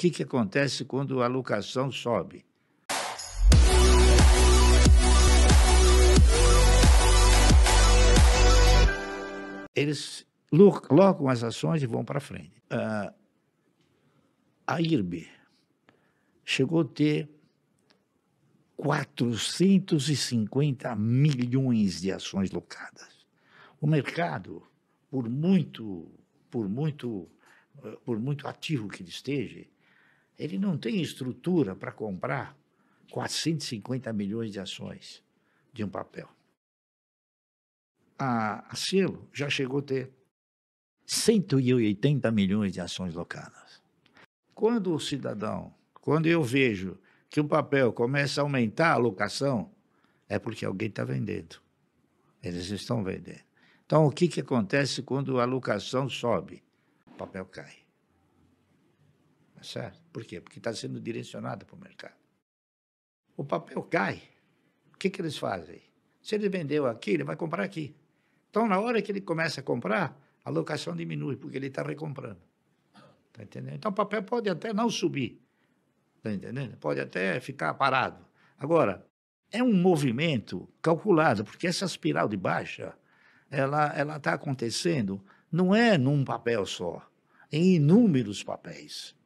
que, que acontece quando a locação sobe. Eles locam as ações e vão para frente. Uh, a IRB chegou a ter 450 milhões de ações locadas. O mercado, por muito, por muito, por muito ativo que ele esteja, ele não tem estrutura para comprar 450 milhões de ações de um papel. A, Cielo já chegou a ter 180 milhões de ações locadas. Quando o cidadão, quando eu vejo que o papel começa a aumentar a locação, é porque alguém está vendendo. Eles estão vendendo. Então, o que, que acontece quando a locação sobe? O papel cai. Certo? Por quê? Porque está sendo direcionada para o mercado. O papel cai. O que, que eles fazem? Se ele vendeu aqui, ele vai comprar aqui. Então, na hora que ele começa a comprar, a locação diminui, porque ele está recomprando. Está entendendo? Então, o papel pode até não subir. Está entendendo? Pode até ficar parado. Agora, é um movimento calculado, porque essa espiral de baixa, ela está acontecendo, não é num papel só, é em inúmeros papéis.